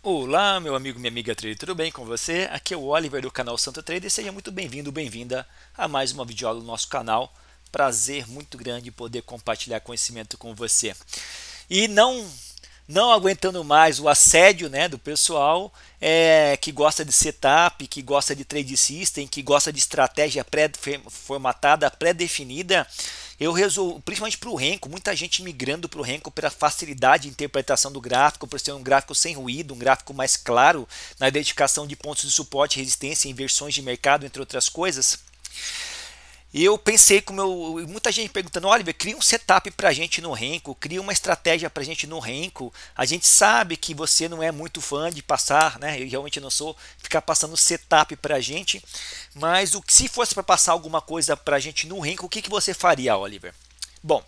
Olá, meu amigo, minha amiga trader, tudo bem com você? Aqui é o Oliver do canal Santo Trader, seja muito bem-vindo, bem-vinda a mais uma videoaula do nosso canal. Prazer muito grande poder compartilhar conhecimento com você. E não não aguentando mais o assédio né, do pessoal é, que gosta de setup, que gosta de trade system, que gosta de estratégia pré-formatada, pré-definida, pré formatada pré definida eu resolvo, principalmente para o Renko, muita gente migrando para o Renko pela facilidade de interpretação do gráfico, por ser um gráfico sem ruído, um gráfico mais claro na identificação de pontos de suporte, resistência, inversões de mercado, entre outras coisas. E eu pensei com meu. Muita gente perguntando, Oliver, cria um setup pra gente no Renko, cria uma estratégia pra gente no Renko. A gente sabe que você não é muito fã de passar, né? Eu realmente não sou, ficar passando setup pra gente. Mas o se fosse para passar alguma coisa pra gente no Renko, o que, que você faria, Oliver? Bom,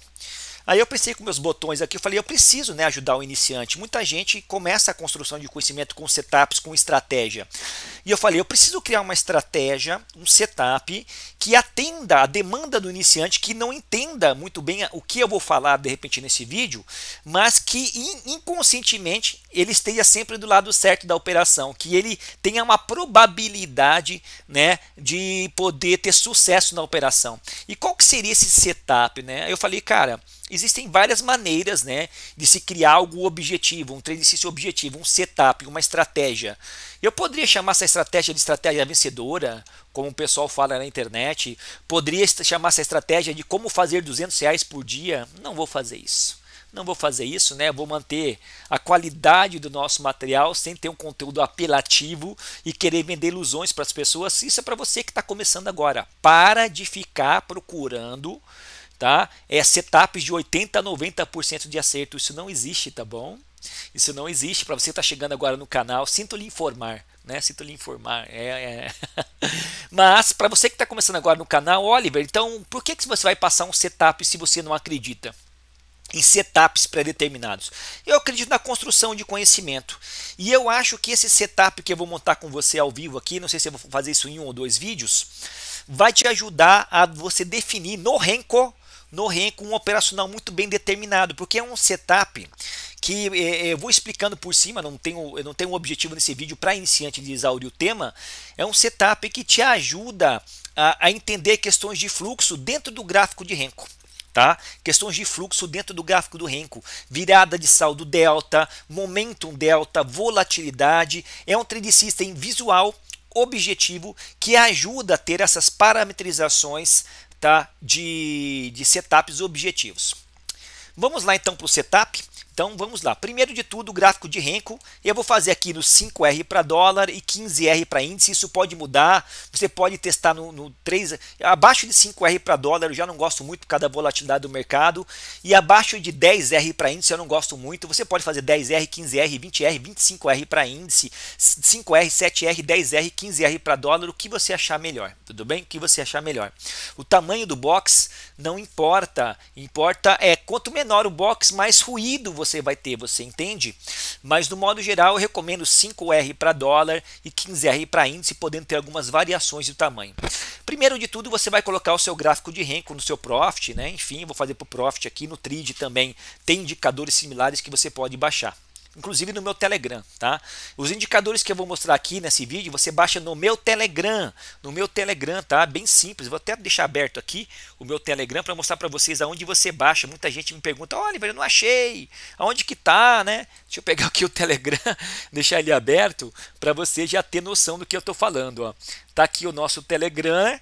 Aí eu pensei com meus botões aqui, eu falei, eu preciso né, ajudar o iniciante. Muita gente começa a construção de conhecimento com setups, com estratégia. E eu falei, eu preciso criar uma estratégia, um setup que atenda a demanda do iniciante que não entenda muito bem o que eu vou falar de repente nesse vídeo, mas que inconscientemente ele esteja sempre do lado certo da operação, que ele tenha uma probabilidade né, de poder ter sucesso na operação. E qual que seria esse setup? Né? Eu falei, cara, Existem várias maneiras né, de se criar algo objetivo, um exercício objetivo, um setup, uma estratégia. Eu poderia chamar essa estratégia de estratégia vencedora, como o pessoal fala na internet. Poderia chamar essa estratégia de como fazer 200 reais por dia. Não vou fazer isso não vou fazer isso, né? Vou manter a qualidade do nosso material sem ter um conteúdo apelativo e querer vender ilusões para as pessoas. Isso é para você que está começando agora. Para de ficar procurando tá? É setups de 80 a 90% de acerto. Isso não existe, tá bom? Isso não existe. Para você que está chegando agora no canal, sinto lhe informar, né? Sinto lhe informar. É, é. Mas para você que está começando agora no canal, Oliver, então por que que você vai passar um setup se você não acredita? em setups pré-determinados. Eu acredito na construção de conhecimento. E eu acho que esse setup que eu vou montar com você ao vivo aqui, não sei se eu vou fazer isso em um ou dois vídeos, vai te ajudar a você definir no Renko no REM com um operacional muito bem determinado, porque é um setup que é, é, eu vou explicando por cima, não tenho, eu não tenho um objetivo nesse vídeo para iniciante de exaurir o tema, é um setup que te ajuda a, a entender questões de fluxo dentro do gráfico de Renko. Tá? Questões de fluxo dentro do gráfico do Renko, virada de saldo delta, momentum delta, volatilidade, é um tradicista visual objetivo que ajuda a ter essas parametrizações tá? de, de setups objetivos. Vamos lá então para o setup. Então vamos lá. Primeiro de tudo, o gráfico de Renko. Eu vou fazer aqui no 5R para dólar e 15R para índice. Isso pode mudar. Você pode testar no, no 3, abaixo de 5R para dólar. Eu já não gosto muito por causa da volatilidade do mercado. E abaixo de 10R para índice eu não gosto muito. Você pode fazer 10R, 15R, 20R, 25R para índice, 5R, 7R, 10R, 15R para dólar. O que você achar melhor. Tudo bem? O que você achar melhor. O tamanho do box não importa. Importa é quanto menor o box, mais ruído você vai ter, você entende? Mas no modo geral, eu recomendo 5R para dólar e 15R para índice, podendo ter algumas variações de tamanho. Primeiro de tudo, você vai colocar o seu gráfico de renko no seu profit, né? Enfim, vou fazer para o profit aqui no trade também. Tem indicadores similares que você pode baixar inclusive no meu Telegram, tá? Os indicadores que eu vou mostrar aqui nesse vídeo, você baixa no meu Telegram, no meu Telegram, tá? Bem simples. Vou até deixar aberto aqui o meu Telegram para mostrar para vocês aonde você baixa. Muita gente me pergunta: "Olha, eu não achei. Aonde que tá, né?" Deixa eu pegar aqui o Telegram, deixar ele aberto para você já ter noção do que eu tô falando, ó. Tá aqui o nosso Telegram,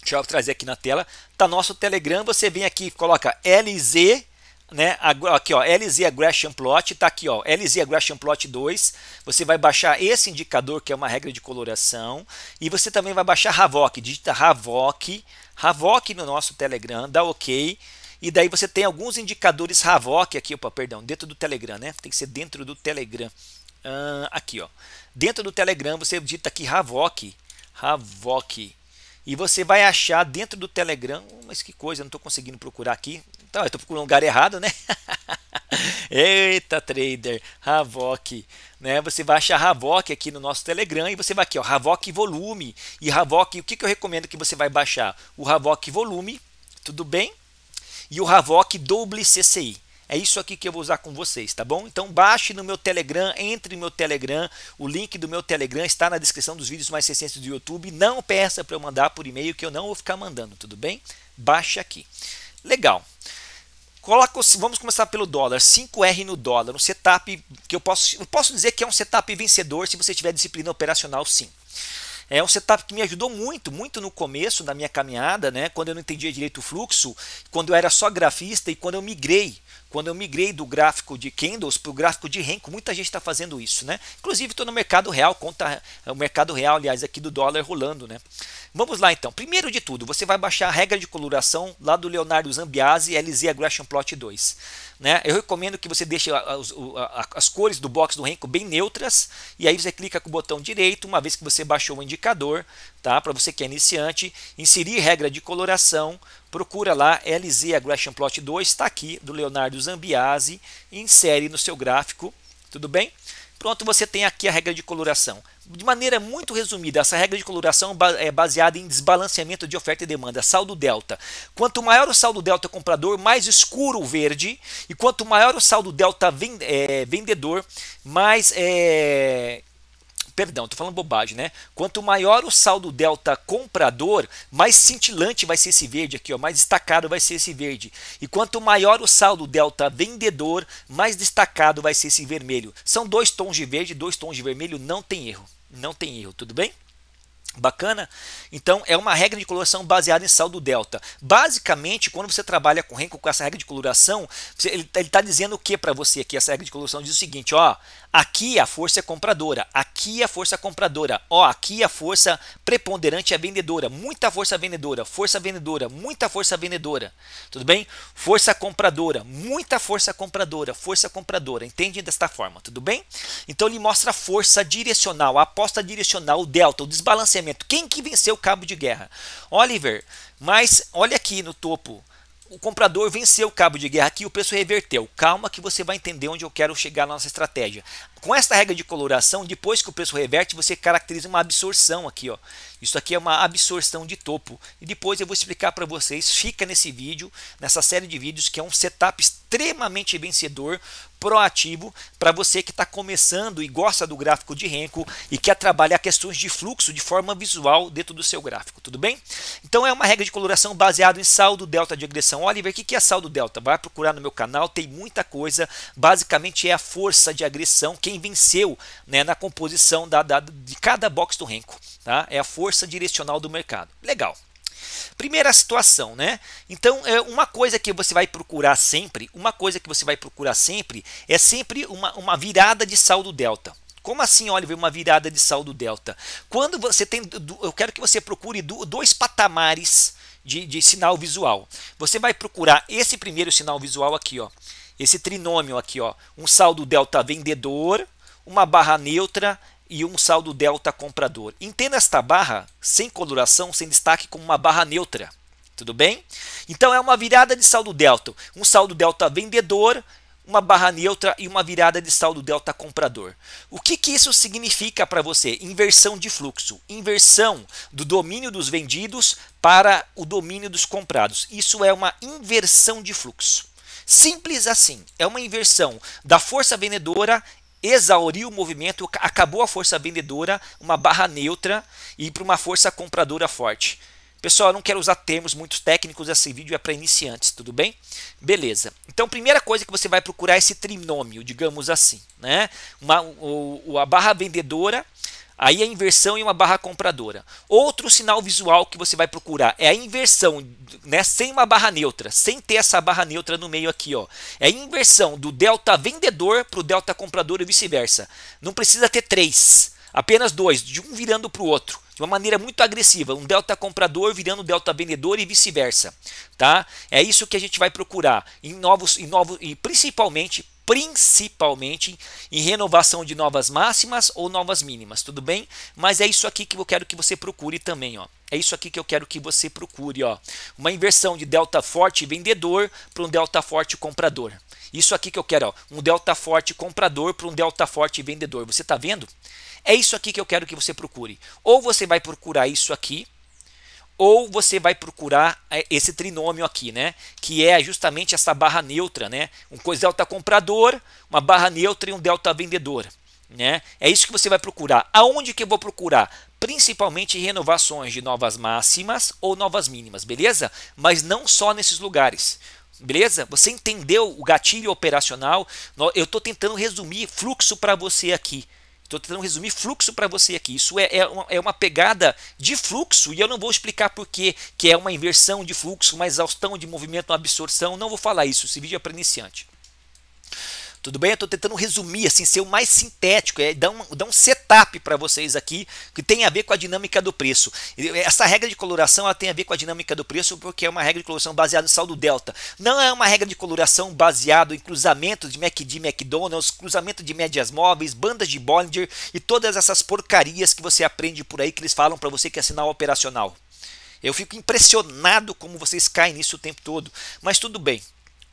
Deixa eu trazer aqui na tela. Tá nosso Telegram, você vem aqui, coloca LZ né, aqui ó, LZ Aggression Plot, tá aqui ó, LZ Aggression Plot 2, você vai baixar esse indicador que é uma regra de coloração e você também vai baixar Havoc, digita Havoc, Havoc no nosso Telegram, dá OK, e daí você tem alguns indicadores Havoc aqui, opa, perdão, dentro do Telegram, né, tem que ser dentro do Telegram, uh, aqui ó, dentro do Telegram você digita aqui Havoc, Havoc, e você vai achar dentro do Telegram, mas que coisa, não estou conseguindo procurar aqui, ah, eu tô procurando um lugar errado, né? Eita, trader, RAVOK, né? Você vai achar Havoc aqui no nosso Telegram e você vai aqui, ó, Havoc Volume. E Havoc, o que, que eu recomendo que você vai baixar? O RAVOK Volume, tudo bem? E o RAVOK Double CCI. É isso aqui que eu vou usar com vocês, tá bom? Então baixe no meu Telegram, entre no meu Telegram, o link do meu Telegram está na descrição dos vídeos mais recentes do YouTube. Não peça para eu mandar por e-mail que eu não vou ficar mandando, tudo bem? Baixe aqui. Legal. Coloca, vamos começar pelo dólar, 5R no dólar, um setup que eu posso, eu posso dizer que é um setup vencedor se você tiver disciplina operacional, sim. É um setup que me ajudou muito, muito no começo da minha caminhada, né? Quando eu não entendia direito o fluxo, quando eu era só grafista e quando eu migrei quando eu migrei do gráfico de candles para o gráfico de renko, muita gente está fazendo isso, né? Inclusive estou no mercado real, conta o mercado real, aliás, aqui do dólar rolando, né? Vamos lá então. Primeiro de tudo, você vai baixar a regra de coloração lá do Leonardo Zambiasi LZ Aggression Plot 2. Né? Eu recomendo que você deixe as, as cores do box do renco bem neutras e aí você clica com o botão direito, uma vez que você baixou o indicador, tá? para você que é iniciante, inserir regra de coloração, procura lá LZ Aggression Plot 2, está aqui do Leonardo Zambiasi, insere no seu gráfico tudo bem? Pronto, você tem aqui a regra de coloração. De maneira muito resumida, essa regra de coloração é baseada em desbalanceamento de oferta e demanda, saldo delta. Quanto maior o saldo delta comprador, mais escuro o verde, e quanto maior o saldo delta é, vendedor, mais é, perdão, estou falando bobagem, né? Quanto maior o saldo delta comprador, mais cintilante vai ser esse verde aqui, ó, mais destacado vai ser esse verde. E quanto maior o saldo delta vendedor, mais destacado vai ser esse vermelho. São dois tons de verde, dois tons de vermelho, não tem erro. Não tem erro, tudo bem? Bacana? Então, é uma regra de coloração baseada em saldo delta. Basicamente, quando você trabalha com Renko com essa regra de coloração, ele está dizendo o que para você aqui? Essa regra de coloração diz o seguinte: ó, aqui a força é compradora, aqui a força é compradora, ó, aqui a força preponderante é vendedora, muita força vendedora, força vendedora, muita força vendedora. Tudo bem? Força compradora, muita força compradora, força compradora. Entende desta forma, tudo bem? Então, ele mostra a força direcional, a aposta direcional, o delta, o desbalanceamento financiamento. Quem que venceu o cabo de guerra? Oliver, mas olha aqui no topo. O comprador venceu o cabo de guerra aqui, o preço reverteu. Calma que você vai entender onde eu quero chegar na nossa estratégia. Com esta regra de coloração, depois que o preço reverte, você caracteriza uma absorção aqui. Ó. Isso aqui é uma absorção de topo. E depois eu vou explicar para vocês, fica nesse vídeo, nessa série de vídeos, que é um setup extremamente vencedor, proativo, para você que está começando e gosta do gráfico de Renko e quer trabalhar questões de fluxo de forma visual dentro do seu gráfico, tudo bem? Então é uma regra de coloração baseada em saldo delta de agressão. Oliver, o que é saldo delta? Vai procurar no meu canal, tem muita coisa. Basicamente é a força de agressão, quem quem venceu né, na composição da, da, de cada box do renko. Tá? É a força direcional do mercado. Legal. Primeira situação, né? Então, é uma coisa que você vai procurar sempre, uma coisa que você vai procurar sempre é sempre uma, uma virada de saldo delta. Como assim, Oliver, uma virada de saldo delta? Quando você tem, eu quero que você procure dois patamares de, de sinal visual. Você vai procurar esse primeiro sinal visual aqui, ó esse trinômio aqui, ó, um saldo delta vendedor, uma barra neutra e um saldo delta comprador. Entenda esta barra sem coloração, sem destaque, como uma barra neutra. Tudo bem? Então é uma virada de saldo delta, um saldo delta vendedor, uma barra neutra e uma virada de saldo delta comprador. O que, que isso significa para você? Inversão de fluxo, inversão do domínio dos vendidos para o domínio dos comprados. Isso é uma inversão de fluxo. Simples assim. É uma inversão da força vendedora exauriu o movimento, acabou a força vendedora, uma barra neutra e para uma força compradora forte. Pessoal, eu não quero usar termos muito técnicos, esse vídeo é para iniciantes, tudo bem? Beleza. Então, primeira coisa que você vai procurar é esse trinômio, digamos assim, né? Uma, o, a barra vendedora Aí é a inversão e uma barra compradora. Outro sinal visual que você vai procurar é a inversão, né, sem uma barra neutra, sem ter essa barra neutra no meio aqui, ó. É a inversão do delta vendedor para o delta comprador e vice-versa. Não precisa ter três, apenas dois, de um virando para o outro de uma maneira muito agressiva, um delta comprador virando delta vendedor e vice-versa, tá? É isso que a gente vai procurar em novos, em novos e principalmente principalmente em renovação de novas máximas ou novas mínimas, tudo bem? Mas é isso aqui que eu quero que você procure também, ó. É isso aqui que eu quero que você procure, ó. Uma inversão de delta forte vendedor para um delta forte comprador. Isso aqui que eu quero, ó, um delta forte comprador para um delta forte vendedor. Você está vendo? É isso aqui que eu quero que você procure. Ou você vai procurar isso aqui, ou você vai procurar é, esse trinômio aqui, né? Que é justamente essa barra neutra, né? Um delta comprador, uma barra neutra e um delta vendedor, né? É isso que você vai procurar. Aonde que eu vou procurar? Principalmente renovações de novas máximas ou novas mínimas, beleza? Mas não só nesses lugares. Beleza? Você entendeu o gatilho operacional? Eu estou tentando resumir fluxo para você aqui. Estou tentando resumir fluxo para você aqui. Isso é, é uma, é, uma, pegada de fluxo e eu não vou explicar por que é uma inversão de fluxo, uma exaustão de movimento, uma absorção. Não vou falar isso. Esse vídeo é para iniciante. Tudo bem? Eu estou tentando resumir, assim, ser o mais sintético, é dar um, dar um setup para vocês aqui que tem a ver com a dinâmica do preço. Eh, essa regra de coloração ela tem a ver com a dinâmica do preço porque é uma regra de coloração baseada no saldo delta. Não é uma regra de coloração baseada em cruzamento de MACD e McDonald's, cruzamento de médias móveis, bandas de Bollinger e todas essas porcarias que você aprende por aí que eles falam para você que é sinal operacional. Eu fico impressionado como vocês caem nisso o tempo todo. Mas tudo bem,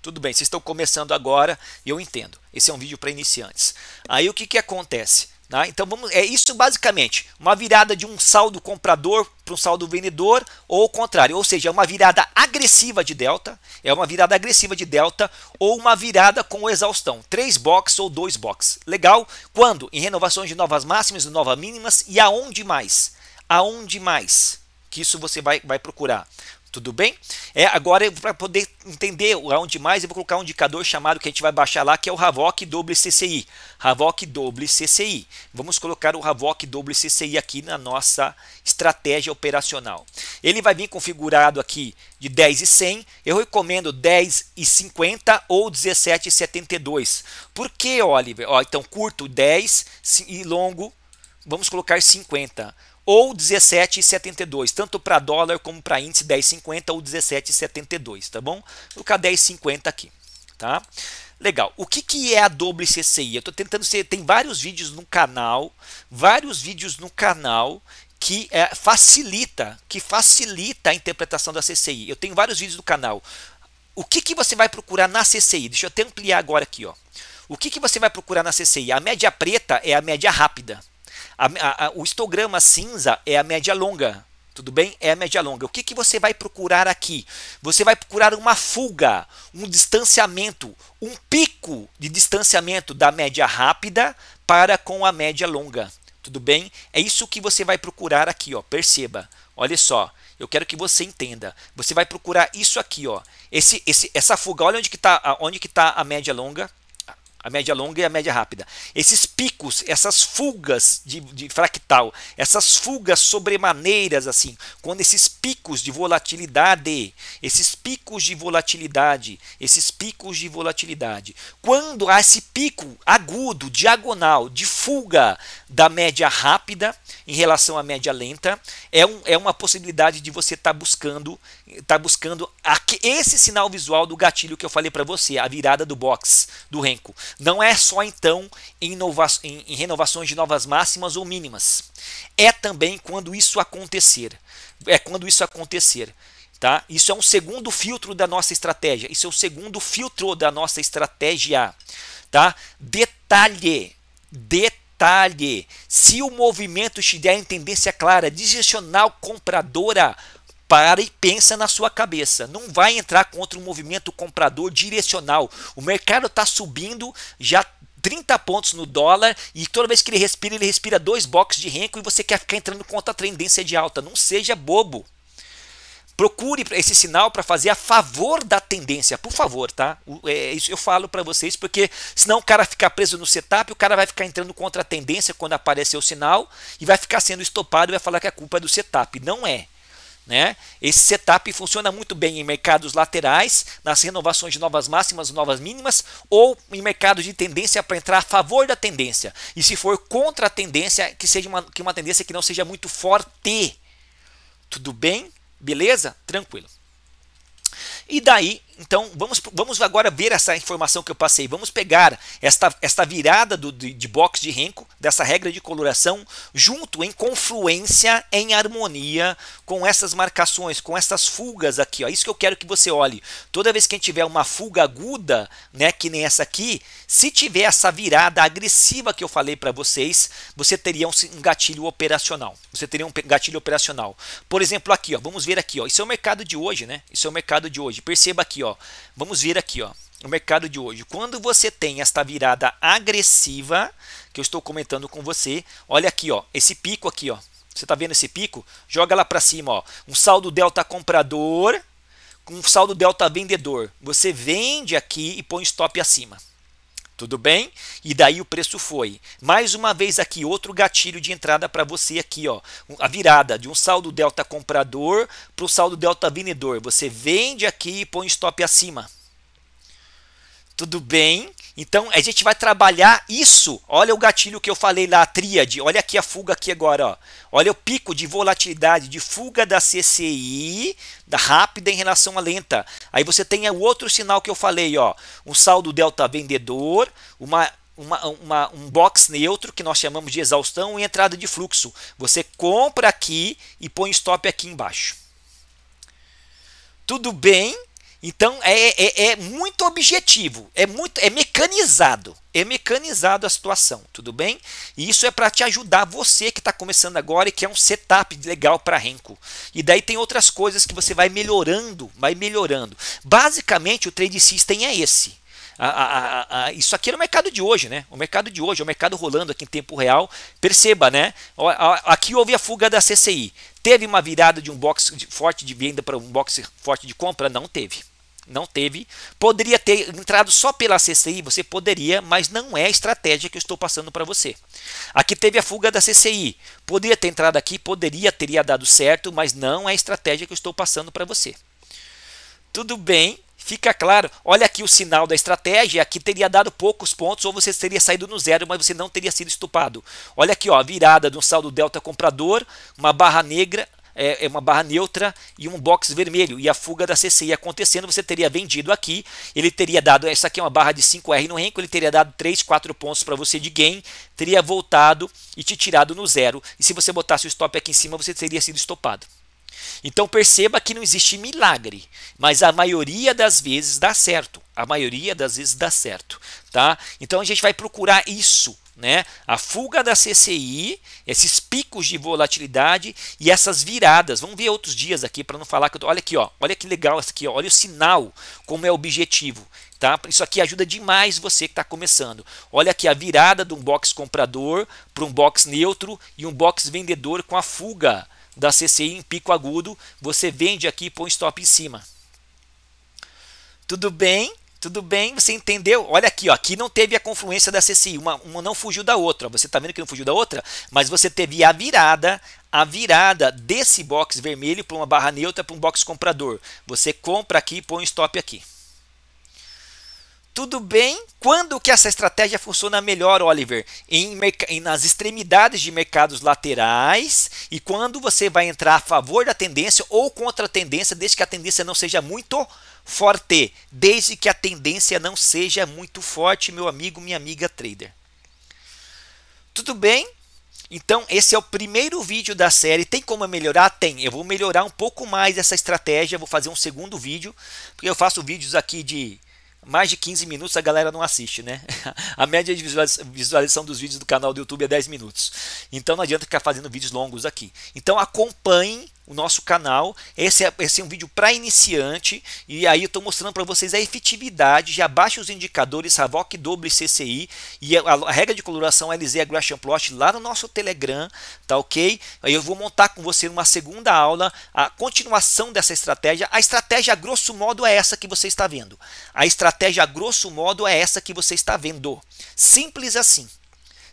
tudo bem, vocês estão começando agora e eu entendo. Esse é um vídeo para iniciantes. Aí o que, que acontece? Tá? Então vamos, é isso basicamente, uma virada de um saldo comprador para um saldo vendedor ou o contrário, ou seja, é uma virada agressiva de delta, é uma virada agressiva de delta ou uma virada com exaustão, três box ou dois box. Legal? Quando? Em renovações de novas máximas e novas mínimas e aonde mais? Aonde mais? Que isso você vai, vai procurar. Tudo bem? É, agora, para poder entender onde mais, eu vou colocar um indicador chamado que a gente vai baixar lá, que é o Havoc WCCI. Havoc CCI. Vamos colocar o Havoc WCCI aqui na nossa estratégia operacional. Ele vai vir configurado aqui de 10 e 100. Eu recomendo 10 e 50 ou 17 e 72. Por que, Oliver? Ó, então, curto 10 e longo, vamos colocar 50 ou 17,72, tanto para dólar como para índice 10,50 ou 17,72, tá bom? Vou colocar 10,50 aqui, tá? Legal. O que, que é a CCI? Eu estou tentando ser, tem vários vídeos no canal, vários vídeos no canal que é, facilita, que facilita a interpretação da CCI. Eu tenho vários vídeos do canal. O que, que você vai procurar na CCI? Deixa eu até ampliar agora aqui, ó. O que, que você vai procurar na CCI? A média preta é a média rápida. A, a, o histograma cinza é a média longa. Tudo bem? É a média longa. O que, que você vai procurar aqui? Você vai procurar uma fuga, um distanciamento, um pico de distanciamento da média rápida para com a média longa. Tudo bem? É isso que você vai procurar aqui, ó. Perceba. Olha só. Eu quero que você entenda. Você vai procurar isso aqui, ó. Esse, esse, essa fuga. Olha onde que está, onde que tá a média longa a média longa e a média rápida. Esses picos, essas fugas de, de, fractal, essas fugas sobremaneiras, assim, quando esses picos de volatilidade, esses picos de volatilidade, esses picos de volatilidade, quando há esse pico agudo, diagonal, de fuga da média rápida em relação à média lenta, é, um, é uma possibilidade de você estar tá buscando, tá buscando esse sinal visual do gatilho que eu falei para você, a virada do box, do renco. Não é só então em, em, em renovações de novas máximas ou mínimas. É também quando isso acontecer. É quando isso acontecer. Tá? Isso é um segundo filtro da nossa estratégia. Isso é o segundo filtro da nossa estratégia. Tá? Detalhe, detalhe. Se o movimento estiver em tendência é clara, direcional compradora, para e pensa na sua cabeça. Não vai entrar contra um movimento comprador direcional. O mercado está subindo, já 30 pontos no dólar e toda vez que ele respira, ele respira dois boxes de renco e você quer ficar entrando contra a tendência de alta. Não seja bobo. Procure esse sinal para fazer a favor da tendência, por favor, tá? É, é, isso eu falo para vocês, porque senão o cara fica preso no setup, o cara vai ficar entrando contra a tendência quando aparecer o sinal e vai ficar sendo estopado e vai falar que a culpa é do setup. Não é. Né? Esse setup funciona muito bem em mercados laterais, nas renovações de novas máximas novas mínimas, ou em mercados de tendência para entrar a favor da tendência. E se for contra a tendência, que seja uma, que uma tendência que não seja muito forte. Tudo bem? Beleza? Tranquilo. E daí então vamos, vamos agora ver essa informação que eu passei. Vamos pegar esta, esta virada do, de, de box de Renko, dessa regra de coloração, junto em confluência, em harmonia com essas marcações, com essas fugas aqui. Ó. Isso que eu quero que você olhe. Toda vez que a gente tiver uma fuga aguda, né, que nem essa aqui, se tiver essa virada agressiva que eu falei para vocês, você teria um, um, gatilho operacional. Você teria um gatilho operacional. Por exemplo, aqui, ó, vamos ver aqui. Ó, isso é o mercado de hoje, né? Isso é o mercado de hoje. Perceba aqui, ó vamos ver aqui, ó, o mercado de hoje. Quando você tem esta virada agressiva que eu estou comentando com você, olha aqui, ó, esse pico aqui, ó. Você está vendo esse pico? Joga lá para cima, ó. Um saldo delta comprador com um saldo delta vendedor. Você vende aqui e põe stop acima. Tudo bem? E daí o preço foi. Mais uma vez aqui, outro gatilho de entrada para você aqui, ó. A virada de um saldo delta comprador para o saldo delta vendedor. Você vende aqui e põe stop acima. Tudo bem? Então a gente vai trabalhar isso. Olha o gatilho que eu falei lá, a tríade. Olha aqui a fuga aqui agora. Ó. Olha o pico de volatilidade, de fuga da CCI, da rápida em relação à lenta. Aí você tem o outro sinal que eu falei, ó, um saldo delta vendedor, uma uma, uma, um box neutro que nós chamamos de exaustão e entrada de fluxo. Você compra aqui e põe stop aqui embaixo. Tudo bem então é, é, é, é, muito objetivo, é muito é mecanizado, é mecanizado a situação, tudo bem? E isso é para te ajudar você que está começando agora e que é um setup legal para renko. E daí tem outras coisas que você vai melhorando, vai melhorando. Basicamente o trade system é esse. A, a, a, isso aqui é o mercado de hoje, né? O mercado de hoje, o mercado rolando aqui em tempo real. Perceba, né? Aqui houve a fuga da CCI. Teve uma virada de um box forte de venda para um box forte de compra? Não teve não teve. Poderia ter entrado só pela CCI, você poderia, mas não é a estratégia que eu estou passando para você. Aqui teve a fuga da CCI. Poderia ter entrado aqui, poderia, teria dado certo, mas não é a estratégia que eu estou passando para você. Tudo bem, fica claro. Olha aqui o sinal da estratégia, aqui teria dado poucos pontos ou você teria saído no zero, mas você não teria sido estupado. Olha aqui, ó, a virada de um saldo delta comprador, uma barra negra, é, é, uma barra neutra e um box vermelho. E a fuga da CCI acontecendo, você teria vendido aqui, ele teria dado, essa aqui é uma barra de 5R no renco, ele teria dado 3, 4 pontos para você de gain, teria voltado e te tirado no zero. E se você botasse o stop aqui em cima, você teria sido estopado. Então perceba que não existe milagre, mas a maioria das vezes dá certo. A maioria das vezes dá certo, tá? Então a gente vai procurar isso né? A fuga da CCI, esses picos de volatilidade e essas viradas. Vamos ver outros dias aqui para não falar que eu tô... olha aqui, ó, olha que legal isso aqui, ó, olha o sinal como é objetivo, tá? Isso aqui ajuda demais você que está começando. Olha aqui a virada de um box comprador para um box neutro e um box vendedor com a fuga da CCI em pico agudo. Você vende aqui e põe stop em cima. Tudo bem? Tudo bem, você entendeu? Olha aqui, ó, aqui não teve a confluência da CCI, uma, uma não fugiu da outra. Você está vendo que não fugiu da outra? Mas você teve a virada, a virada desse box vermelho para uma barra neutra para um box comprador. Você compra aqui e põe um stop aqui. Tudo bem? Quando que essa estratégia funciona melhor, Oliver? Em, em, nas extremidades de mercados laterais e quando você vai entrar a favor da tendência ou contra a tendência, desde que a tendência não seja muito forte, desde que a tendência não seja muito forte, meu amigo, minha amiga trader. Tudo bem? Então, esse é o primeiro vídeo da série. Tem como melhorar? Tem. Eu vou melhorar um pouco mais essa estratégia. Vou fazer um segundo vídeo, porque eu faço vídeos aqui de mais de 15 minutos a galera não assiste, né? A média de visualização dos vídeos do canal do YouTube é 10 minutos. Então não adianta ficar fazendo vídeos longos aqui. Então acompanhem o nosso canal. Esse é, esse é um vídeo para iniciante e aí eu estou mostrando para vocês a efetividade. Já baixe os indicadores Havoc Double CCI e a, a, regra de coloração LZ Aggression é Plot lá no nosso Telegram, tá ok? Aí eu vou montar com você numa segunda aula a continuação dessa estratégia. A estratégia grosso modo é essa que você está vendo. A estratégia grosso modo é essa que você está vendo. Simples assim.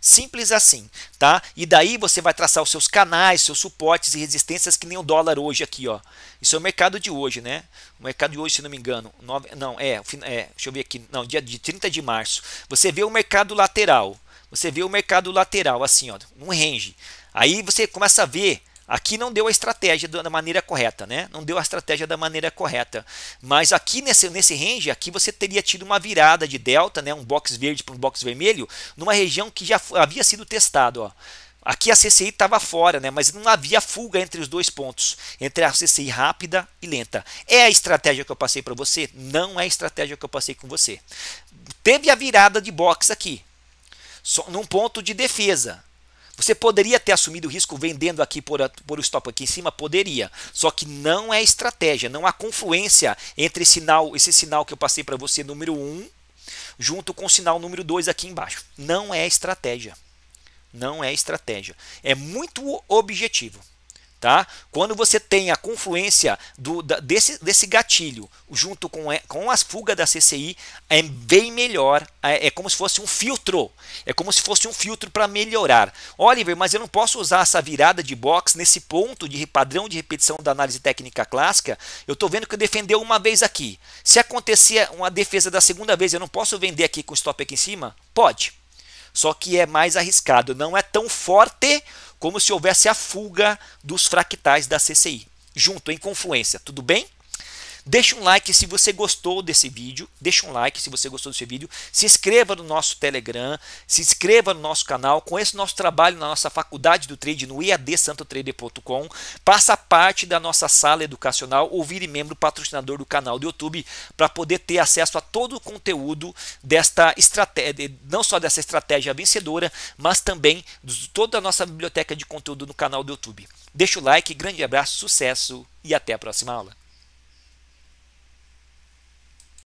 Simples assim, tá? E daí você vai traçar os seus canais, seus suportes e resistências que nem o dólar hoje aqui, ó. Isso é o mercado de hoje, né? O mercado de hoje, se não me engano, nove, não, é, é, deixa eu ver aqui, não, dia de 30 de março. Você vê o mercado lateral, você vê o mercado lateral assim, ó, um range. Aí você começa a ver Aqui não deu a estratégia da maneira correta, né? Não deu a estratégia da maneira correta. Mas aqui nesse, nesse range, aqui você teria tido uma virada de delta, né? Um box verde para um box vermelho, numa região que já havia sido testado, ó. Aqui a CCI estava fora, né? mas não havia fuga entre os dois pontos, entre a CCI rápida e lenta. É a estratégia que eu passei para você? Não é a estratégia que eu passei com você. Teve a virada de box aqui, só num ponto de defesa. Você poderia ter assumido o risco vendendo aqui por, por o stop aqui em cima? Poderia. Só que não é estratégia, não há confluência entre esse sinal, esse sinal que eu passei para você, número 1, um, junto com o sinal número 2 aqui embaixo. Não é estratégia. Não é estratégia. É muito objetivo. Tá? Quando você tem a confluência do, da, desse, desse gatilho junto com, com as fugas da CCI, é bem melhor. É, é, como se fosse um filtro. É como se fosse um filtro para melhorar. Oliver, mas eu não posso usar essa virada de box nesse ponto de padrão de repetição da análise técnica clássica. Eu estou vendo que defendeu uma vez aqui. Se acontecer uma defesa da segunda vez, eu não posso vender aqui com stop aqui em cima? Pode. Só que é mais arriscado. Não é tão forte como se houvesse a fuga dos fractais da CCI, junto, em confluência, tudo bem? Deixe um like se você gostou desse vídeo. Deixe um like se você gostou desse vídeo. Se inscreva no nosso Telegram. Se inscreva no nosso canal. Conheça o nosso trabalho na nossa faculdade do trade no iadsantotrader.com. Faça parte da nossa sala educacional ou vire membro patrocinador do canal do YouTube para poder ter acesso a todo o conteúdo desta estratégia, não só dessa estratégia vencedora, mas também de toda a nossa biblioteca de conteúdo no canal do YouTube. Deixa o like, grande abraço, sucesso e até a próxima aula.